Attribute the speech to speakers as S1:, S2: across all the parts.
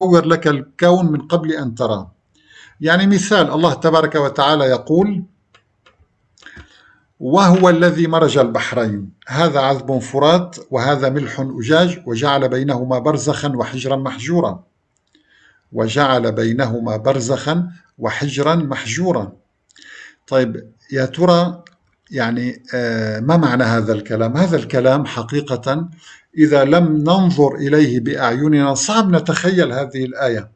S1: صور لك الكون من قبل أن تراه يعني مثال الله تبارك وتعالى يقول وهو الذي مرج البحرين هذا عذب فرات وهذا ملح أجاج وجعل بينهما برزخا وحجرا محجورا وجعل بينهما برزخا وحجرا محجورا طيب يا ترى يعني آه، ما معنى هذا الكلام؟ هذا الكلام حقيقة إذا لم ننظر إليه بأعيننا صعب نتخيل هذه الآية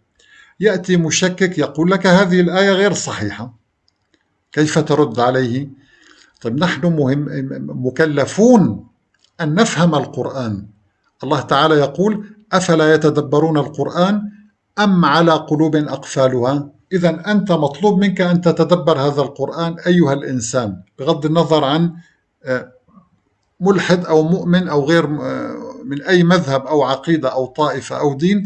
S1: يأتي مشكك يقول لك هذه الآية غير صحيحة كيف ترد عليه؟ طيب نحن مهم مكلفون أن نفهم القرآن الله تعالى يقول أفلا يتدبرون القرآن أم على قلوب أقفالها إذا أنت مطلوب منك أن تتدبر هذا القرآن أيها الإنسان بغض النظر عن آه، ملحد أو مؤمن أو غير آه، من أي مذهب أو عقيدة أو طائفة أو دين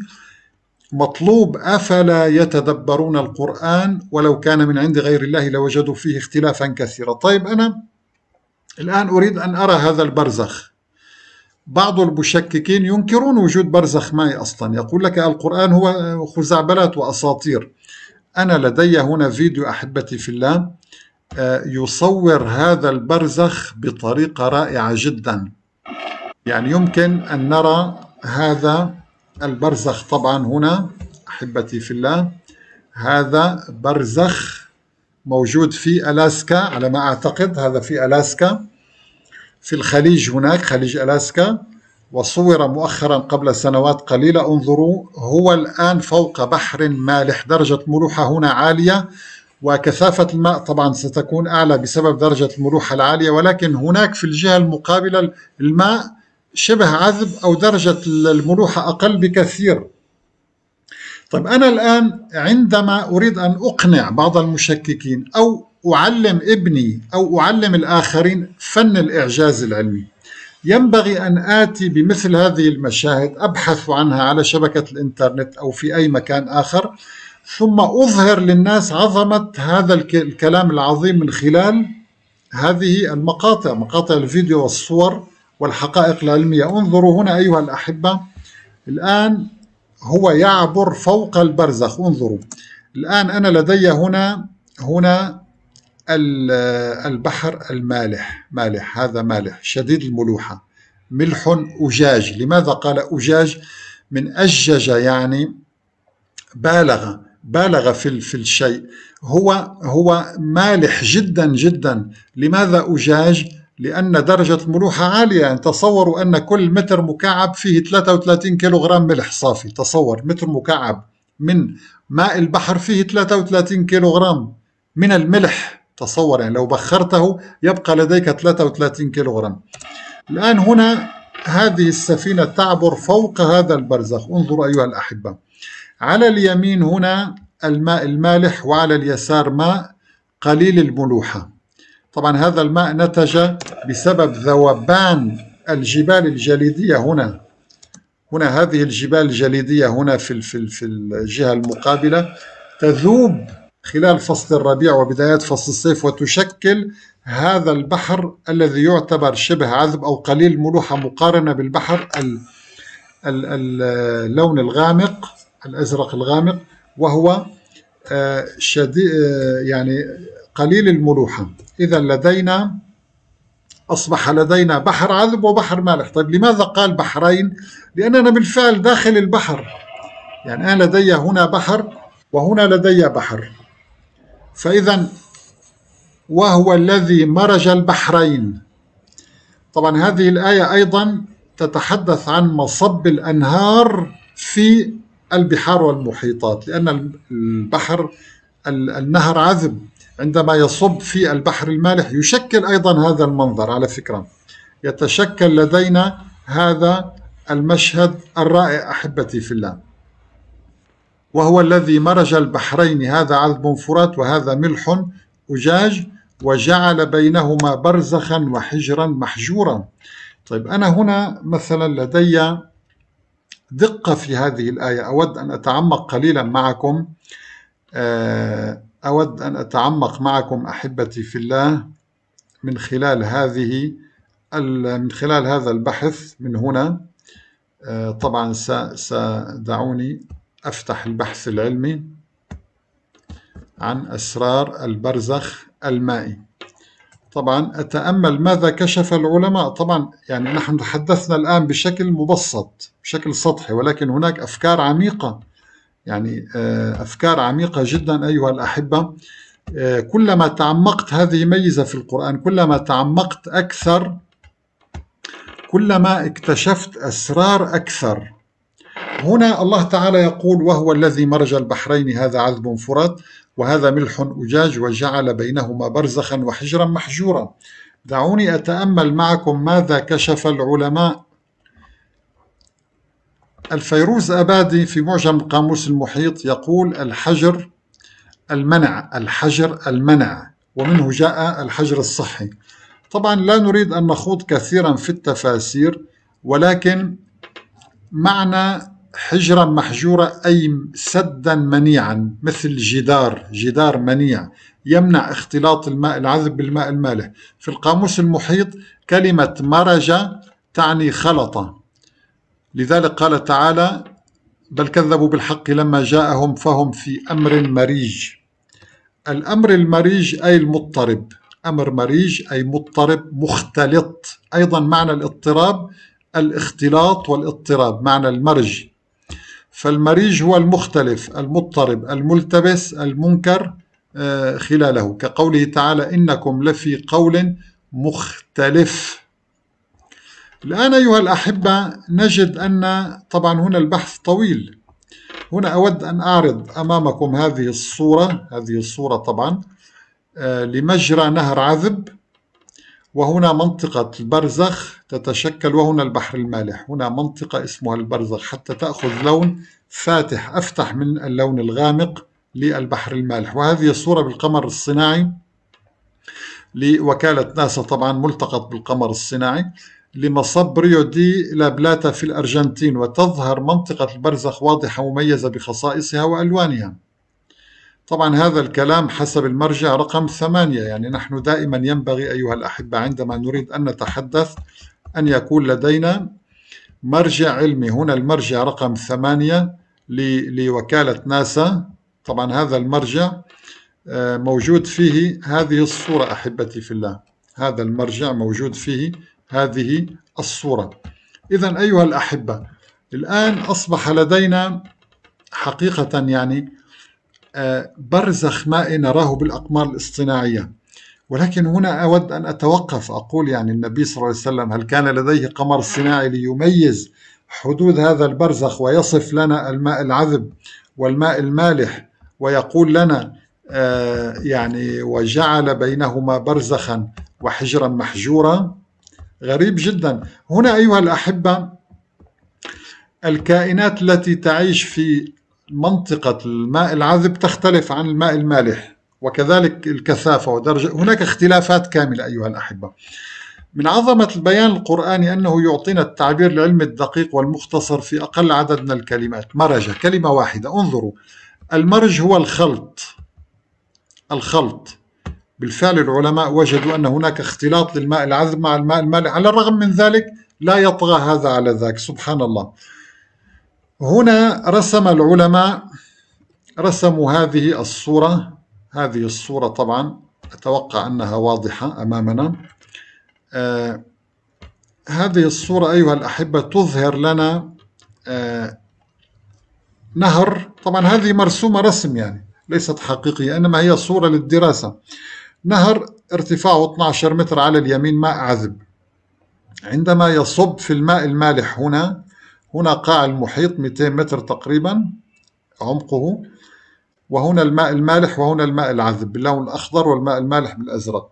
S1: مطلوب أفلا يتدبرون القرآن ولو كان من عند غير الله لوجدوا فيه اختلافا كثيرا طيب أنا الآن أريد أن أرى هذا البرزخ بعض المشككين ينكرون وجود برزخ مائي أصلا يقول لك القرآن هو خزعبلات وأساطير أنا لدي هنا فيديو أحبتي في الله آه، يصور هذا البرزخ بطريقة رائعة جدا يعني يمكن أن نرى هذا البرزخ طبعا هنا أحبتي في الله هذا برزخ موجود في ألاسكا على ما أعتقد هذا في ألاسكا في الخليج هناك خليج ألاسكا وصور مؤخرا قبل سنوات قليلة انظروا هو الآن فوق بحر مالح درجة ملوحة هنا عالية وكثافة الماء طبعا ستكون أعلى بسبب درجة الملوحة العالية ولكن هناك في الجهة المقابلة الماء شبه عذب أو درجة الملوحة أقل بكثير طيب أنا الآن عندما أريد أن أقنع بعض المشككين أو أعلم ابني أو أعلم الآخرين فن الإعجاز العلمي ينبغي أن آتي بمثل هذه المشاهد أبحث عنها على شبكة الإنترنت أو في أي مكان آخر ثم أظهر للناس عظمة هذا الكلام العظيم من خلال هذه المقاطع مقاطع الفيديو والصور والحقائق العلمية انظروا هنا أيها الأحبة الآن هو يعبر فوق البرزخ انظروا الآن أنا لدي هنا هنا البحر المالح مالح هذا مالح شديد الملوحة ملح أجاج لماذا قال أجاج من أجج يعني بالغ بالغ في في الشيء هو هو مالح جدا جدا لماذا أجاج لأن درجة الملوحة عالية يعني تصوروا أن كل متر مكعب فيه 33 كيلوغرام ملح صافي تصور متر مكعب من ماء البحر فيه 33 كيلوغرام من الملح تصور يعني لو بخرته يبقى لديك 33 كيلوغرام الآن هنا هذه السفينة تعبر فوق هذا البرزخ انظروا أيها الأحبة على اليمين هنا الماء المالح وعلى اليسار ماء قليل الملوحة طبعا هذا الماء نتج بسبب ذوبان الجبال الجليدية هنا هنا هذه الجبال الجليدية هنا في في في الجهة المقابلة تذوب خلال فصل الربيع وبدايات فصل الصيف وتشكل هذا البحر الذي يعتبر شبه عذب أو قليل الملوحة مقارنة بالبحر اللون الغامق الأزرق الغامق وهو آه، شديد آه، يعني قليل الملوحة إذا لدينا أصبح لدينا بحر عذب وبحر مالح طيب لماذا قال بحرين؟ لأننا بالفعل داخل البحر يعني أنا لدي هنا بحر وهنا لدي بحر فإذا وهو الذي مرج البحرين طبعا هذه الآية أيضا تتحدث عن مصب الأنهار في البحار والمحيطات لأن البحر النهر عذب عندما يصب في البحر المالح يشكل أيضا هذا المنظر على فكرة يتشكل لدينا هذا المشهد الرائع أحبتي في الله وهو الذي مرج البحرين هذا عذب فرات وهذا ملح أجاج وجعل بينهما برزخا وحجرا محجورا طيب أنا هنا مثلا لدي دقة في هذه الآية أود أن أتعمق قليلا معكم آه أود أن أتعمق معكم أحبتي في الله من خلال هذه من خلال هذا البحث من هنا آه، طبعا سدعوني أفتح البحث العلمي عن أسرار البرزخ المائي طبعا أتأمل ماذا كشف العلماء طبعا يعني نحن تحدثنا الآن بشكل مبسط بشكل سطحي ولكن هناك أفكار عميقة يعني آه، أفكار عميقة جدا أيها الأحبة آه، كلما تعمقت هذه ميزة في القرآن كلما تعمقت أكثر كلما اكتشفت أسرار أكثر هنا الله تعالى يقول وهو الذي مرج البحرين هذا عذب فرات وهذا ملح أجاج وجعل بينهما برزخا وحجرا محجورا دعوني أتأمل معكم ماذا كشف العلماء الفيروز أبادي في معجم قاموس المحيط يقول الحجر المنع الحجر المنع ومنه جاء الحجر الصحي طبعا لا نريد أن نخوض كثيرا في التفاسير ولكن معنى حجرا محجورة أي سدا منيعا مثل جدار جدار منيع يمنع اختلاط الماء العذب بالماء المالح في القاموس المحيط كلمة مرج تعني خلطة لذلك قال تعالى بل كذبوا بالحق لما جاءهم فهم في أمر مريج الأمر المريج أي المضطرب أمر مريج أي مضطرب مختلط أيضا معنى الاضطراب الاختلاط والاضطراب معنى المرج فالمريج هو المختلف المضطرب الملتبس المنكر آه، خلاله كقوله تعالى إنكم لفي قول مختلف الآن أيها الأحبة نجد أن طبعا هنا البحث طويل هنا أود أن أعرض أمامكم هذه الصورة هذه الصورة طبعا آه، لمجرى نهر عذب وهنا منطقة البرزخ تتشكل وهنا البحر المالح هنا منطقة اسمها البرزخ حتى تأخذ لون فاتح أفتح من اللون الغامق للبحر المالح وهذه الصورة بالقمر الصناعي لوكالة ناسا طبعا ملتقط بالقمر الصناعي لمصب ريو دي لابلاتا في الأرجنتين وتظهر منطقة البرزخ واضحة ومميزة بخصائصها وألوانها طبعا هذا الكلام حسب المرجع رقم ثمانية يعني نحن دائما ينبغي أيها الأحبة عندما نريد أن نتحدث أن يكون لدينا مرجع علمي هنا المرجع رقم ثمانية لوكالة ناسا طبعا هذا المرجع آه، موجود فيه هذه الصورة أحبتي في الله هذا المرجع موجود فيه هذه الصورة إذا أيها الأحبة الآن أصبح لدينا حقيقة يعني آه، برزخ ما نراه بالأقمار الاصطناعية ولكن هنا أود أن أتوقف أقول يعني النبي صلى الله عليه وسلم هل كان لديه قمر صناعي ليميز حدود هذا البرزخ ويصف لنا الماء العذب والماء المالح ويقول لنا آه، يعني وجعل بينهما برزخا وحجرا محجورا غريب جدا هنا أيها الأحبة الكائنات التي تعيش في منطقة الماء العذب تختلف عن الماء المالح وكذلك الكثافة ودرجة هناك اختلافات كاملة أيها الأحبة من عظمة البيان القرآني أنه يعطينا التعبير العلمي الدقيق والمختصر في أقل عدد من الكلمات مرجة كلمة واحدة انظروا المرج هو الخلط الخلط بالفعل العلماء وجدوا أن هناك اختلاط للماء العذب مع الماء المالح على الرغم من ذلك لا يطغى هذا على ذاك سبحان الله هنا رسم العلماء رسموا هذه الصورة هذه الصورة طبعا أتوقع أنها واضحة أمامنا آه هذه الصورة أيها الأحبة تظهر لنا آه نهر طبعا هذه مرسومة رسم يعني ليست حقيقية إنما هي صورة للدراسة نهر ارتفاعه 12 متر على اليمين ماء عذب عندما يصب في الماء المالح هنا هنا قاع المحيط 200 متر تقريبا عمقه وهنا الماء المالح وهنا الماء العذب باللون الأخضر والماء المالح بالأزرق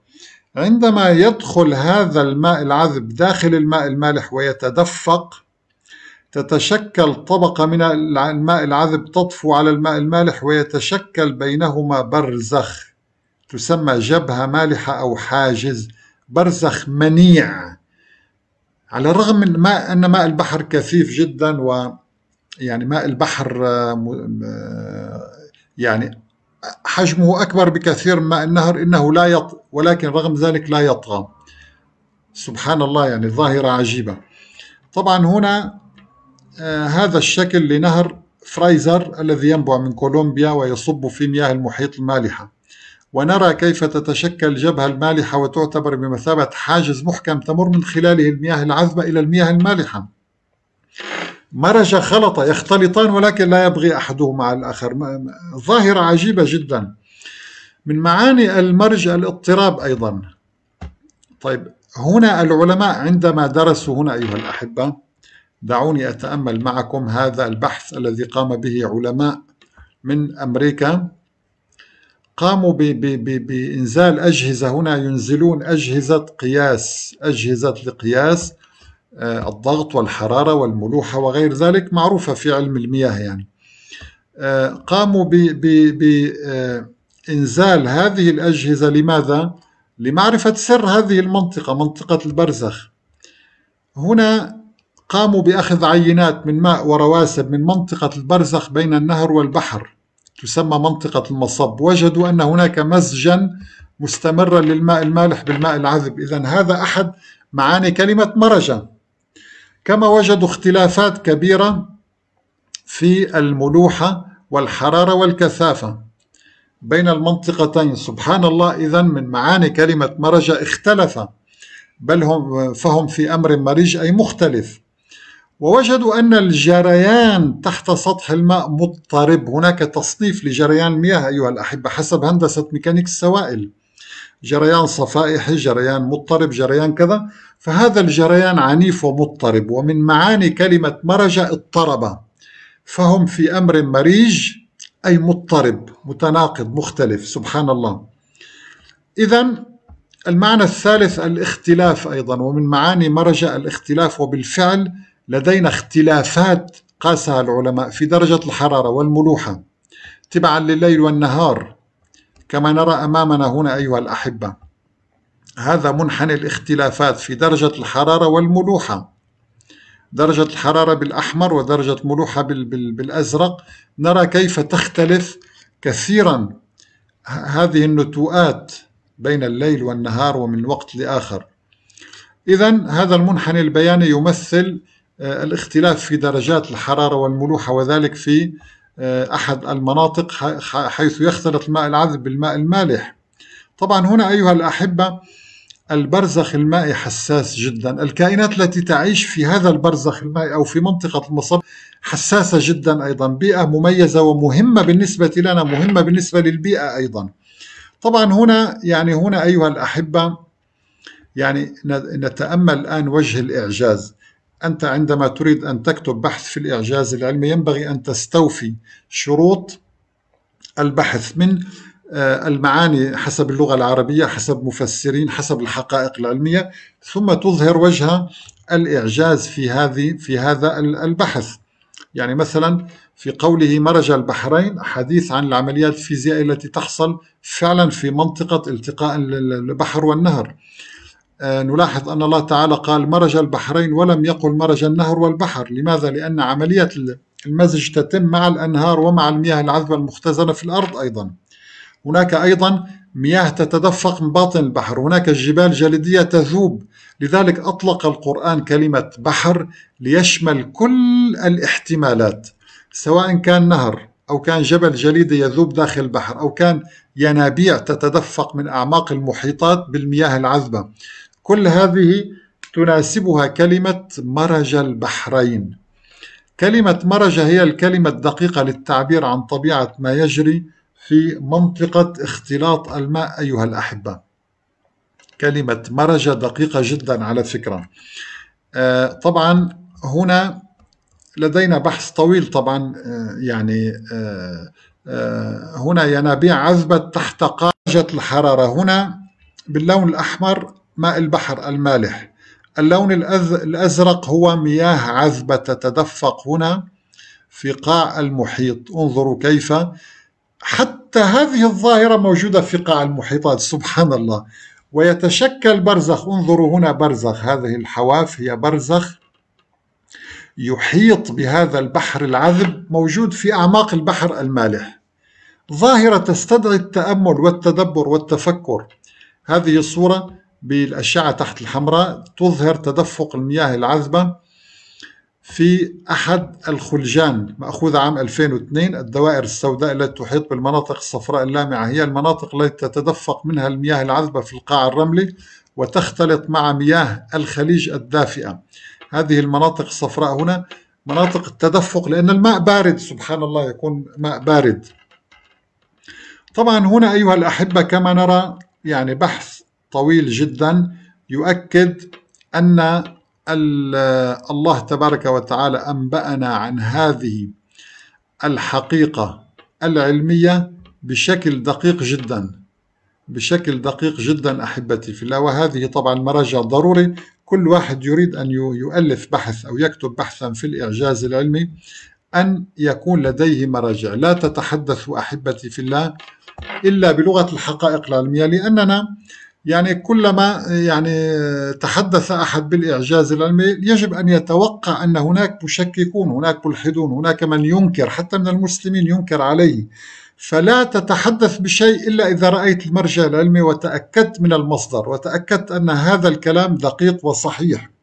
S1: عندما يدخل هذا الماء العذب داخل الماء المالح ويتدفق تتشكل طبقة من الماء العذب تطفو على الماء المالح ويتشكل بينهما برزخ تسمى جبهة مالحة أو حاجز برزخ منيع على الرغم من ما أن ماء البحر كثيف جدا و يعني ماء البحر يعني حجمه أكبر بكثير من ماء النهر إنه لا يط ولكن رغم ذلك لا يطغى سبحان الله يعني ظاهرة عجيبة طبعا هنا آه، هذا الشكل لنهر فرايزر الذي ينبع من كولومبيا ويصب في مياه المحيط المالحه ونرى كيف تتشكل الجبهة المالحة وتعتبر بمثابة حاجز محكم تمر من خلاله المياه العذبة إلى المياه المالحة مرج خلط يختلطان ولكن لا يبغي أحدهما على الآخر ظاهرة عجيبة جدا من معاني المرج الاضطراب أيضا طيب هنا العلماء عندما درسوا هنا أيها الأحبة دعوني أتأمل معكم هذا البحث الذي قام به علماء من أمريكا قاموا بإنزال أجهزة هنا ينزلون أجهزة قياس أجهزة لقياس آه، الضغط والحرارة والملوحة وغير ذلك معروفة في علم المياه يعني آه، قاموا بإنزال آه، هذه الأجهزة لماذا؟ لمعرفة سر هذه المنطقة منطقة البرزخ هنا قاموا بأخذ عينات من ماء ورواسب من منطقة البرزخ بين النهر والبحر تسمى منطقة المصب وجدوا أن هناك مزجا مستمرا للماء المالح بالماء العذب إذا هذا أحد معاني كلمة مرجة كما وجدوا اختلافات كبيرة في الملوحة والحرارة والكثافة بين المنطقتين سبحان الله إذا من معاني كلمة مرجة اختلف بل هم فهم في أمر مريج أي مختلف ووجدوا أن الجريان تحت سطح الماء مضطرب هناك تصنيف لجريان المياه أيها الأحبة حسب هندسة ميكانيك السوائل جريان صفائحي جريان مضطرب جريان كذا فهذا الجريان عنيف ومضطرب ومن معاني كلمة مرج اضطرب فهم في أمر مريج أي مضطرب متناقض مختلف سبحان الله إذا المعنى الثالث الاختلاف أيضا ومن معاني مرج الاختلاف وبالفعل لدينا اختلافات قاسها العلماء في درجة الحرارة والملوحة تبعا لليل والنهار كما نرى أمامنا هنا أيها الأحبة هذا منحني الاختلافات في درجة الحرارة والملوحة درجة الحرارة بالأحمر ودرجة ملوحة بالأزرق نرى كيف تختلف كثيرا هذه النتوءات بين الليل والنهار ومن وقت لآخر إذا هذا المنحني البياني يمثل آه، الاختلاف في درجات الحرارة والملوحة وذلك في آه، أحد المناطق حيث يختلط الماء العذب بالماء المالح طبعا هنا أيها الأحبة البرزخ المائي حساس جدا الكائنات التي تعيش في هذا البرزخ المائي أو في منطقة المصب حساسة جدا أيضا بيئة مميزة ومهمة بالنسبة لنا مهمة بالنسبة للبيئة أيضا طبعا هنا يعني هنا أيها الأحبة يعني نتأمل الآن وجه الإعجاز أنت عندما تريد أن تكتب بحث في الإعجاز العلمي ينبغي أن تستوفي شروط البحث من آه، المعاني حسب اللغة العربية حسب مفسرين حسب الحقائق العلمية ثم تظهر وجه الإعجاز في هذه في هذا البحث يعني مثلا في قوله مرج البحرين حديث عن العمليات الفيزيائية التي تحصل فعلا في منطقة التقاء البحر والنهر آه، نلاحظ أن الله تعالى قال مرج البحرين ولم يقل مرج النهر والبحر لماذا؟ لأن عملية المزج تتم مع الأنهار ومع المياه العذبة المختزنة في الأرض أيضا هناك أيضا مياه تتدفق من باطن البحر هناك جبال جليدية تذوب لذلك أطلق القرآن كلمة بحر ليشمل كل الاحتمالات سواء كان نهر أو كان جبل جليدي يذوب داخل البحر أو كان ينابيع تتدفق من أعماق المحيطات بالمياه العذبة كل هذه تناسبها كلمة مرج البحرين كلمة مرج هي الكلمة الدقيقة للتعبير عن طبيعة ما يجري في منطقة اختلاط الماء أيها الأحبة كلمة مرج دقيقة جدا على فكرة آه، طبعا هنا لدينا بحث طويل طبعا آه، يعني آه، هنا ينابيع عذبت تحت قاجة الحرارة هنا باللون الأحمر ماء البحر المالح اللون الأزرق هو مياه عذبة تتدفق هنا في قاع المحيط انظروا كيف حتى هذه الظاهرة موجودة في قاع المحيطات سبحان الله ويتشكل برزخ انظروا هنا برزخ هذه الحواف هي برزخ يحيط بهذا البحر العذب موجود في أعماق البحر المالح ظاهرة تستدعي التأمل والتدبر والتفكر هذه الصورة بالأشعة تحت الحمراء تظهر تدفق المياه العذبة في أحد الخلجان مأخوذة عام 2002 الدوائر السوداء التي تحيط بالمناطق الصفراء اللامعة هي المناطق التي تتدفق منها المياه العذبة في القاع الرملي وتختلط مع مياه الخليج الدافئة هذه المناطق الصفراء هنا مناطق التدفق لأن الماء بارد سبحان الله يكون ماء بارد طبعا هنا أيها الأحبة كما نرى يعني بحث طويل جدا يؤكد أن الله تبارك وتعالى أنبأنا عن هذه الحقيقة العلمية بشكل دقيق جدا بشكل دقيق جدا أحبتي في الله وهذه طبعا مرجع ضروري كل واحد يريد أن يؤلف بحث أو يكتب بحثا في الإعجاز العلمي أن يكون لديه مراجع لا تتحدث أحبتي في الله إلا بلغة الحقائق العلمية لأننا يعني كلما يعني تحدث أحد بالإعجاز العلمي يجب أن يتوقع أن هناك مشككون هناك ملحدون هناك من ينكر حتى من المسلمين ينكر عليه فلا تتحدث بشيء إلا إذا رأيت المرجع العلمي وتأكدت من المصدر وتأكدت أن هذا الكلام دقيق وصحيح